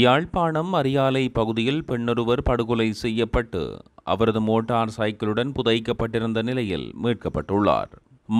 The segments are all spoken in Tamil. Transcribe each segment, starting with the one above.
யாழ்ப்பாணம் அரியாலை பகுதியில் பெண்ணொருவர் படுகொலை செய்யப்பட்டு அவரது மோட்டார் சைக்கிளுடன் புதைக்கப்பட்டிருந்த நிலையில் மீட்கப்பட்டுள்ளார்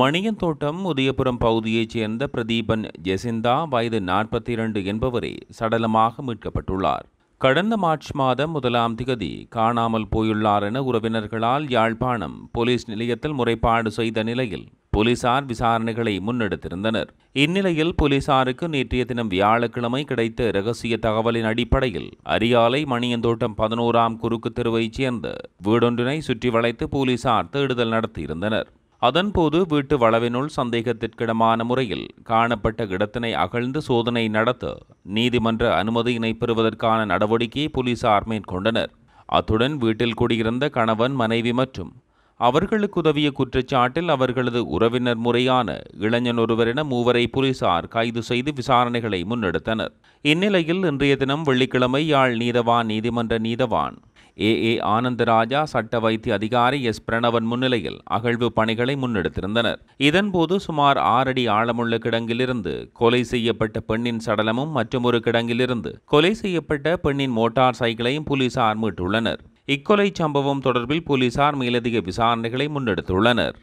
மணியந்தோட்டம் உதயபுரம் பகுதியைச் சேர்ந்த பிரதீபன் ஜெசிந்தா வயது நாற்பத்தி இரண்டு என்பவரே சடலமாக மீட்கப்பட்டுள்ளார் கடந்த மார்ச் மாதம் முதலாம் திகதி காணாமல் போயுள்ளார் என உறவினர்களால் யாழ்ப்பாணம் போலீஸ் நிலையத்தில் முறைப்பாடு செய்த நிலையில் போலீசார் விசாரணைகளை முன்னெடுத்திருந்தனர் இந்நிலையில் போலீசாருக்கு நேற்றைய தினம் வியாழக்கிழமை கிடைத்த இரகசிய தகவலின் அடிப்படையில் அரியாலை மணியந்தோட்டம் பதினோராம் குறுக்கு தெருவைச் சேர்ந்த வீடொன்றினை சுற்றி வளைத்து போலீசார் தேடுதல் நடத்தியிருந்தனர் அதன்போது வீட்டு வளவினுள் சந்தேகத்திற்கிடமான முறையில் காணப்பட்ட இடத்தினை அகழ்ந்து சோதனை நடத்த நீதிமன்ற அனுமதியினை பெறுவதற்கான நடவடிக்கையை போலீசார் மேற்கொண்டனர் அத்துடன் வீட்டில் குடியிருந்த கணவன் மனைவி மற்றும் அவர்களுக்கு உதவிய குற்றச்சாட்டில் அவர்களது உறவினர் முறையான இளைஞன் ஒருவரென மூவரை போலீசார் கைது செய்து விசாரணைகளை முன்னெடுத்தனர் இந்நிலையில் இன்றைய தினம் வெள்ளிக்கிழமை யாழ் நீதவான் நீதிமன்ற நீதவான் ஏ ஏ ஆனந்தராஜா சட்ட வைத்திய அதிகாரி எஸ் பிரணவன் முன்னிலையில் அகழ்வு பணிகளை முன்னெடுத்திருந்தனர் இதன்போது சுமார் ஆறடி ஆழமுள்ள கிடங்கிலிருந்து கொலை செய்யப்பட்ட பெண்ணின் சடலமும் ஒரு கிடங்கிலிருந்து கொலை செய்யப்பட்ட பெண்ணின் மோட்டார் சைக்கிளையும் போலீசார் மீட்டுள்ளனர் இக்கொலை சம்பவம் தொடர்பில் போலீசார் மேலதிக விசாரணைகளை முன்னெடுத்துள்ளனர்